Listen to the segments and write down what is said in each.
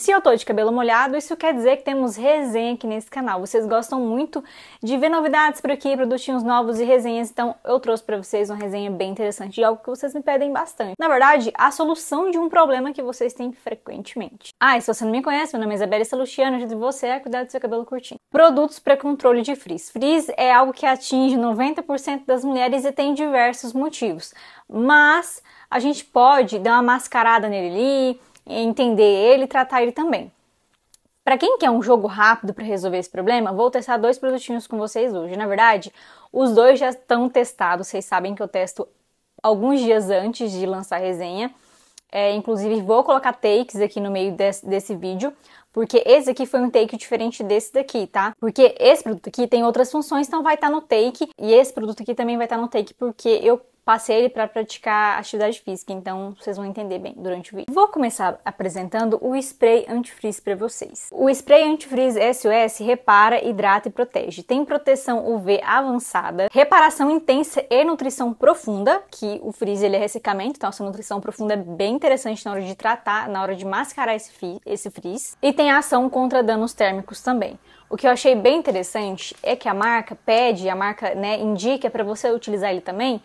Se eu estou de cabelo molhado, isso quer dizer que temos resenha aqui nesse canal. Vocês gostam muito de ver novidades por aqui, produtinhos novos e resenhas, então eu trouxe para vocês uma resenha bem interessante e algo que vocês me pedem bastante. Na verdade, a solução de um problema que vocês têm frequentemente. Ah, e se você não me conhece, meu nome é Isabela Salustiano, ajudo você a é cuidar do seu cabelo curtinho. Produtos para controle de frizz. Frizz é algo que atinge 90% das mulheres e tem diversos motivos, mas a gente pode dar uma mascarada nele ali, é, entender ele e tratar ele também. Para quem quer um jogo rápido para resolver esse problema, vou testar dois produtinhos com vocês hoje. Na verdade, os dois já estão testados, vocês sabem que eu testo alguns dias antes de lançar a resenha. É, inclusive, vou colocar takes aqui no meio desse, desse, vídeo, porque esse aqui foi um take diferente desse daqui, tá? Porque esse produto aqui tem outras funções, então vai estar tá no take, e esse produto aqui também vai estar tá no take, porque eu passei ele para praticar atividade física, então vocês vão entender bem durante o vídeo. Vou começar apresentando o spray antifreeze para vocês. O spray antifreeze SOS repara, hidrata e protege. Tem proteção UV avançada, reparação intensa e nutrição profunda, que o freeze ele é ressecamento, então essa nutrição profunda é bem interessante na hora de tratar, na hora de mascarar esse, esse frizz. E tem ação contra danos térmicos também. O que eu achei bem interessante é que a marca pede, a marca né, indica para você utilizar ele também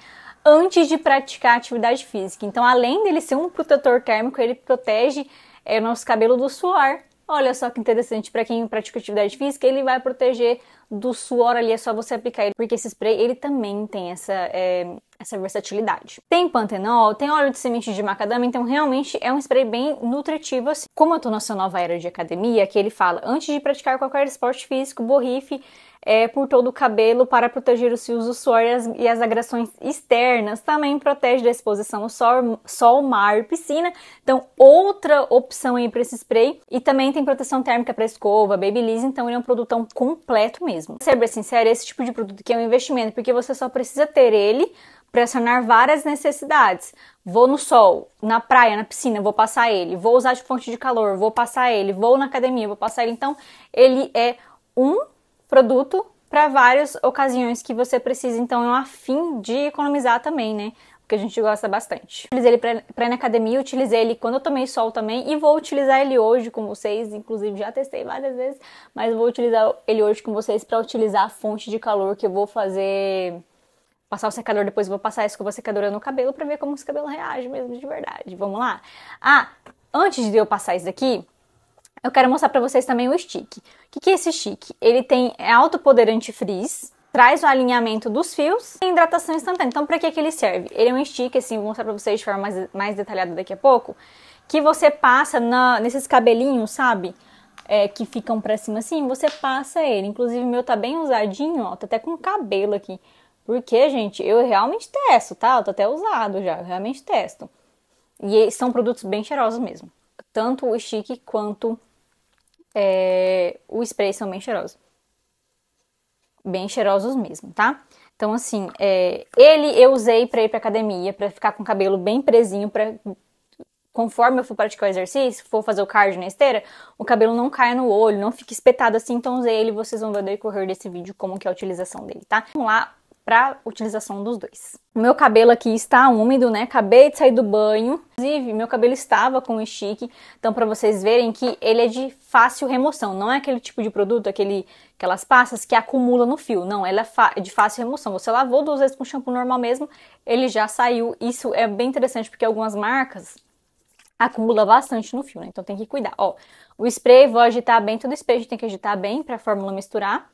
antes de praticar atividade física. Então, além dele ser um protetor térmico, ele protege é, o nosso cabelo do suor. Olha só que interessante, para quem pratica atividade física, ele vai proteger do suor ali, é só você aplicar ele, porque esse spray, ele também tem essa, é, essa versatilidade. Tem pantenol, tem óleo de semente de macadâmia, então realmente é um spray bem nutritivo, assim. Como eu tô sua nova era de academia, que ele fala, antes de praticar qualquer esporte físico, borrife é, por todo o cabelo para proteger os fios do suor e as, e as agressões externas. Também protege da exposição ao sol, sol, mar, piscina. Então, outra opção aí para esse spray. E também tem proteção térmica para escova, Babyliss. Então, ele é um produtão completo mesmo. Ser bem sincero, esse tipo de produto que é um investimento, porque você só precisa ter ele para acionar várias necessidades. Vou no sol, na praia, na piscina, vou passar ele. Vou usar de fonte de calor, vou passar ele. Vou na academia, vou passar ele. Então, ele é um produto para várias ocasiões que você precisa, então é um afim de economizar também, né? Porque a gente gosta bastante. Utilizei ele na academia, utilizei ele quando eu tomei sol também e vou utilizar ele hoje com vocês, inclusive já testei várias vezes, mas vou utilizar ele hoje com vocês para utilizar a fonte de calor que eu vou fazer passar o secador depois, vou passar a escova secadora no cabelo para ver como esse cabelo reage mesmo de verdade. Vamos lá. Ah, antes de eu passar isso daqui, eu quero mostrar para vocês também o stick. O que, que é esse stick? Ele tem é alto poder antifrizz, traz o alinhamento dos fios e hidratação instantânea. Então, para que, que ele serve? Ele é um stick, assim, vou mostrar para vocês de forma mais, mais detalhada daqui a pouco, que você passa na, nesses cabelinhos, sabe? É, que ficam para cima assim, você passa ele. Inclusive, meu tá bem usadinho, ó, tá até com cabelo aqui. Porque, gente, eu realmente testo, tá? Eu tô até usado já, eu realmente testo. E são produtos bem cheirosos mesmo. Tanto o stick quanto é, o spray são bem cheirosos. Bem cheirosos mesmo, tá? Então, assim, é, ele eu usei pra ir pra academia, pra ficar com o cabelo bem presinho, pra conforme eu for praticar o exercício, for fazer o cardio na esteira, o cabelo não caia no olho, não fica espetado assim, então usei ele, vocês vão ver no decorrer desse vídeo como que é a utilização dele, tá? Vamos lá, para utilização dos dois. O meu cabelo aqui está úmido, né? Acabei de sair do banho. Inclusive, meu cabelo estava com estique, então para vocês verem que ele é de fácil remoção. Não é aquele tipo de produto, aquele, aquelas pastas que acumula no fio. Não, ela é, é de fácil remoção. Você lavou duas vezes com shampoo normal mesmo, ele já saiu. Isso é bem interessante porque algumas marcas acumula bastante no fio, né? Então tem que cuidar. Ó, o spray, vou agitar bem todo o spray, a gente tem que agitar bem para a fórmula misturar.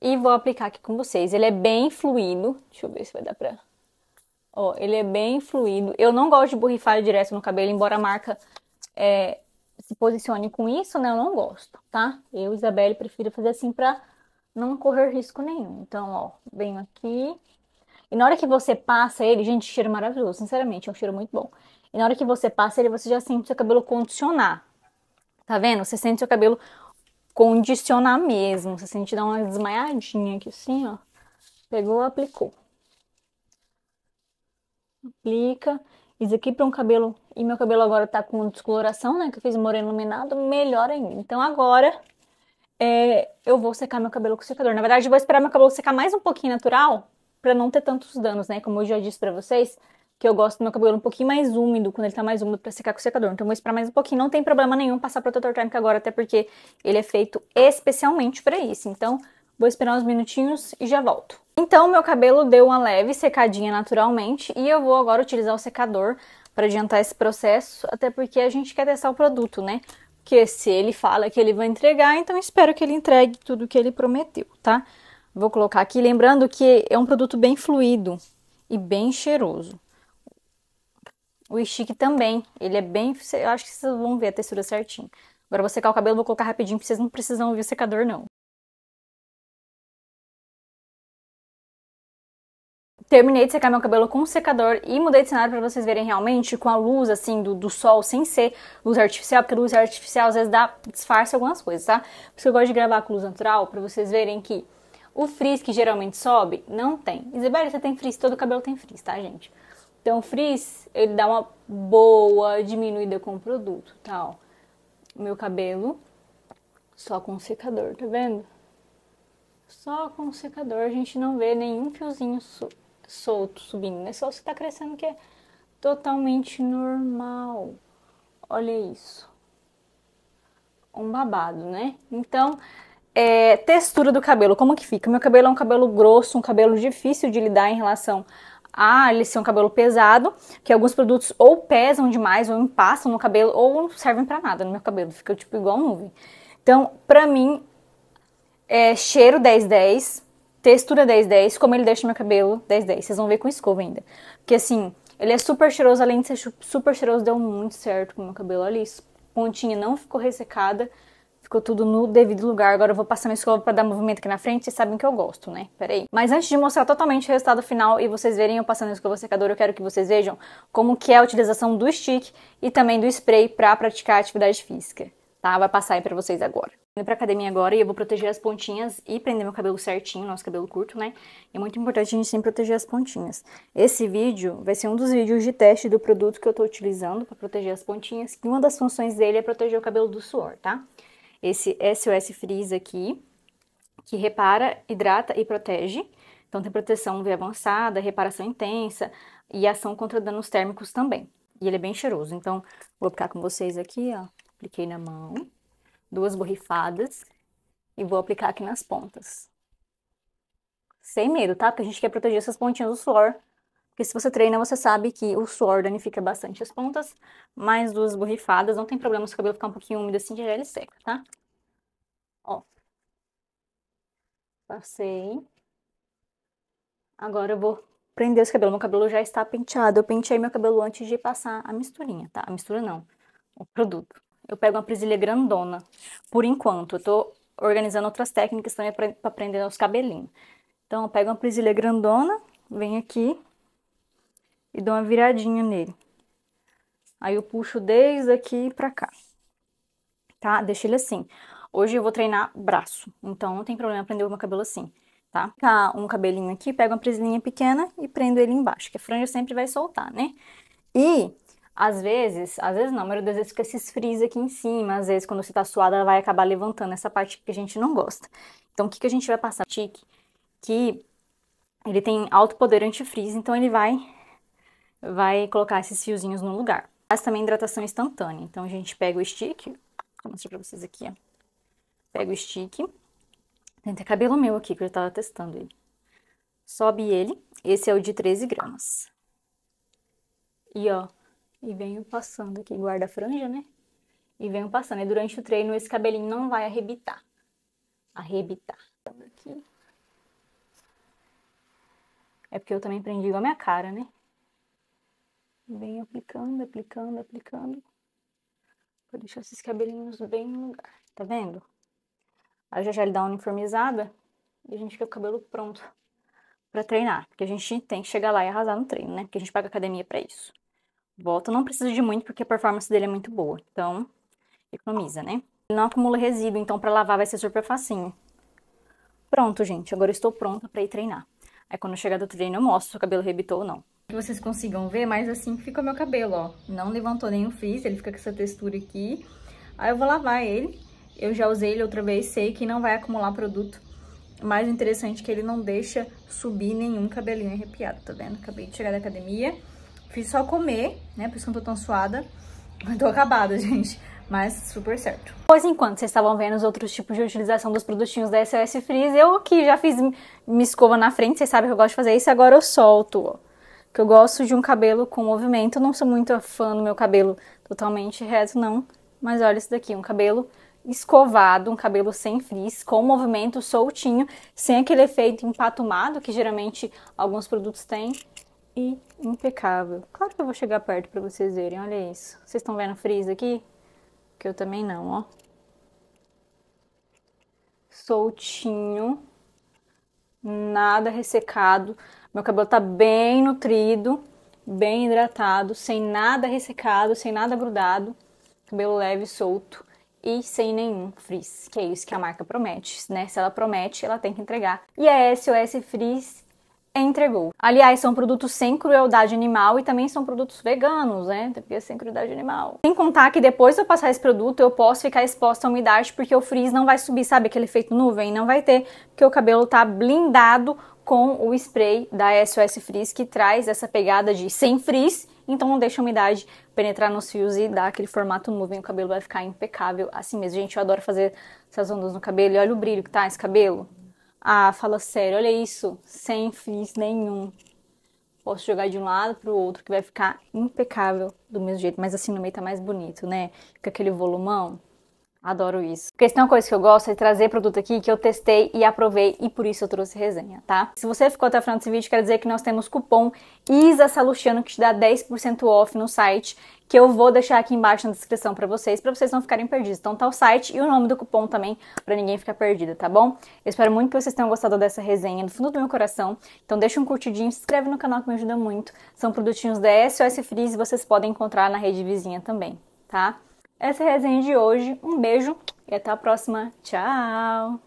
E vou aplicar aqui com vocês. Ele é bem fluido. Deixa eu ver se vai dar pra... Ó, ele é bem fluido. Eu não gosto de borrifar direto no cabelo, embora a marca é, se posicione com isso, né? Eu não gosto, tá? Eu, Isabelle, prefiro fazer assim pra não correr risco nenhum. Então, ó, venho aqui. E na hora que você passa ele, gente, cheiro maravilhoso, sinceramente, é um cheiro muito bom. E na hora que você passa ele, você já sente seu cabelo condicionar. Tá vendo? Você sente seu cabelo condicionar mesmo. Você sente dar uma desmaiadinha aqui assim, ó. Pegou, aplicou. Aplica. Isso aqui para um cabelo. E meu cabelo agora tá com descoloração, né? Que eu fiz moreno iluminado, melhor ainda. Então agora é, eu vou secar meu cabelo com secador. Na verdade, eu vou esperar meu cabelo secar mais um pouquinho natural para não ter tantos danos, né? Como eu já disse para vocês, que eu gosto do meu cabelo um pouquinho mais úmido, quando ele tá mais úmido, pra secar com o secador. Então, vou esperar mais um pouquinho. Não tem problema nenhum passar protetor térmico agora, até porque ele é feito especialmente para isso. Então, vou esperar uns minutinhos e já volto. Então, meu cabelo deu uma leve secadinha naturalmente e eu vou agora utilizar o secador para adiantar esse processo, até porque a gente quer testar o produto, né? Porque se ele fala que ele vai entregar, então espero que ele entregue tudo o que ele prometeu, tá? Vou colocar aqui, lembrando que é um produto bem fluido e bem cheiroso. O stick também, ele é bem, eu acho que vocês vão ver a textura certinho. Agora vou secar o cabelo, vou colocar rapidinho, porque vocês não precisam ouvir o secador não. terminei de secar meu cabelo com o secador e mudei de cenário para vocês verem realmente com a luz assim do, do sol, sem ser luz artificial, porque luz artificial às vezes dá disfarça algumas coisas, tá? Por isso eu gosto de gravar com luz natural para vocês verem que o frizz que geralmente sobe não tem. Isabela, você tem frizz, todo cabelo tem frizz, tá, gente? Então, o frizz, ele dá uma boa diminuída com o produto, tá? Ó. meu cabelo, só com o secador, tá vendo? Só com o secador a gente não vê nenhum fiozinho solto subindo, né? Só se tá crescendo que é totalmente normal. Olha isso. Um babado, né? Então, é, textura do cabelo, como que fica? Meu cabelo é um cabelo grosso, um cabelo difícil de lidar em relação ah, eles têm um cabelo pesado, que alguns produtos ou pesam demais, ou impassam no cabelo, ou não servem para nada no meu cabelo, fica tipo igual nuvem. Então, pra mim, é cheiro 1010, textura 1010, como ele deixa meu cabelo 1010. Vocês vão ver com escova ainda. Porque assim, ele é super cheiroso, além de ser super cheiroso, deu muito certo com o meu cabelo. Olha isso, pontinha não ficou ressecada. Ficou tudo no devido lugar. Agora eu vou passar minha escova para dar movimento aqui na frente. Vocês sabem que eu gosto, né? Peraí. Mas antes de mostrar totalmente o resultado final e vocês verem eu passando a escova secadora, eu quero que vocês vejam como que é a utilização do stick e também do spray para praticar atividade física. Tá? Vai passar aí para vocês agora. Indo pra academia agora e eu vou proteger as pontinhas e prender meu cabelo certinho, nosso cabelo curto, né? É muito importante a gente sempre proteger as pontinhas. Esse vídeo vai ser um dos vídeos de teste do produto que eu tô utilizando para proteger as pontinhas, E uma das funções dele é proteger o cabelo do suor, tá? esse SOS Freeze aqui, que repara, hidrata e protege. Então tem proteção UV avançada, reparação intensa e ação contra danos térmicos também. E ele é bem cheiroso, então vou aplicar com vocês aqui, ó. Apliquei na mão, duas borrifadas e vou aplicar aqui nas pontas. Sem medo, tá? Porque a gente quer proteger essas pontinhas do suor porque se você treina, você sabe que o suor danifica bastante as pontas, mais duas borrifadas, não tem problema se o cabelo ficar um pouquinho úmido assim, já ele seca, tá? Ó. Passei. Agora eu vou prender esse cabelo. Meu cabelo já está penteado. Eu penteei meu cabelo antes de passar a misturinha, tá? A mistura não, o produto. Eu pego uma presilha grandona. Por enquanto, eu tô organizando outras técnicas também para prender os cabelinhos. Então, eu pego uma presilha grandona, venho aqui, e dou uma viradinha nele. Aí eu puxo desde aqui pra cá, tá? Deixa ele assim. Hoje eu vou treinar braço, então não tem problema prender o meu cabelo assim, tá? Um cabelinho aqui, pego uma presilhinha pequena e prendo ele embaixo, que a franja sempre vai soltar, né? E às vezes, às vezes não, mas às vezes fica esses frizz aqui em cima, às vezes quando você tá suada, ela vai acabar levantando essa parte que a gente não gosta. Então o que, que a gente vai passar? Tique, que ele tem alto poder anti-frizz, então ele vai vai colocar esses fiozinhos no lugar. Faz também hidratação instantânea. Então, a gente pega o stick, vou mostrar pra vocês aqui, ó. Pega o stick, tem até cabelo meu aqui, que eu tava testando ele. Sobe ele, esse é o de 13 gramas. E ó, e venho passando aqui, guarda a franja, né? E venho passando. E durante o treino esse cabelinho não vai arrebitar. Arrebitar. Aqui. É porque eu também prendi igual a minha cara, né? Vem aplicando, aplicando, aplicando. Vou deixar esses cabelinhos bem no lugar, tá vendo? Aí já já ele dá uma uniformizada e a gente fica com o cabelo pronto para treinar. Porque a gente tem que chegar lá e arrasar no treino, né? Porque a gente paga academia para isso. Bota, não precisa de muito porque a performance dele é muito boa. Então, economiza, né? Ele não acumula resíduo, então para lavar vai ser super facinho. Pronto, gente. Agora eu estou pronta para ir treinar. Aí quando eu chegar do treino eu mostro se o cabelo rebitou ou não que vocês consigam ver, mas assim fica o meu cabelo, ó. Não levantou nenhum frizz, ele fica com essa textura aqui. Aí eu vou lavar ele. Eu já usei ele outra vez, sei que não vai acumular produto. Mais interessante é que ele não deixa subir nenhum cabelinho arrepiado, tá vendo? Acabei de chegar da academia, fiz só comer, né? Por isso que eu não tô tão suada. Eu tô acabada, gente mas super certo. Pois enquanto vocês estavam vendo os outros tipos de utilização dos produtinhos da SOS Freeze, eu aqui já fiz minha escova na frente, vocês sabem que eu gosto de fazer isso, agora eu solto, ó que eu gosto de um cabelo com movimento. Eu não sou muito fã do meu cabelo totalmente reto, não. Mas olha isso daqui, um cabelo escovado, um cabelo sem frizz, com movimento soltinho, sem aquele efeito empatumado que geralmente alguns produtos têm. E impecável. Claro que eu vou chegar perto para vocês verem, olha isso. Vocês estão vendo frizz aqui? Que eu também não, ó. Soltinho nada ressecado. Meu cabelo tá bem nutrido, bem hidratado, sem nada ressecado, sem nada grudado. Cabelo leve, solto e sem nenhum frizz, que é isso que a marca promete, né? Se ela promete, ela tem que entregar. E a é SOS Frizz entregou. Aliás, são produtos sem crueldade animal e também são produtos veganos, né? Terapia sem crueldade animal. Sem contar que depois de eu passar esse produto, eu posso ficar exposta à umidade porque o frizz não vai subir, sabe aquele efeito nuvem? Não vai ter, porque o cabelo tá blindado com o spray da SOS Frizz que traz essa pegada de sem frizz, então não deixa a umidade penetrar nos fios e dar aquele formato nuvem, o cabelo vai ficar impecável assim mesmo. Gente, eu adoro fazer essas ondas no cabelo e olha o brilho que tá esse cabelo. Ah, fala sério, olha isso, sem fins nenhum. Posso jogar de um lado para o outro que vai ficar impecável do mesmo jeito, mas assim no meio tá mais bonito, né? Fica aquele volumão. Adoro isso. Porque se tem uma coisa que eu gosto é trazer produto aqui que eu testei e aprovei e por isso eu trouxe resenha, tá? Se você ficou até o final desse vídeo, quero dizer que nós temos cupom ISA Salustiano que te dá 10% off no site, que eu vou deixar aqui embaixo na descrição para vocês, para vocês não ficarem perdidos. Então tá o site e o nome do cupom também, para ninguém ficar perdido, tá bom? Eu espero muito que vocês tenham gostado dessa resenha do fundo do meu coração. Então deixa um curtidinho, se inscreve no canal que me ajuda muito. São produtinhos da SOS Freeze, vocês podem encontrar na rede vizinha também, tá? essa é a resenha de hoje. Um beijo e até a próxima. Tchau!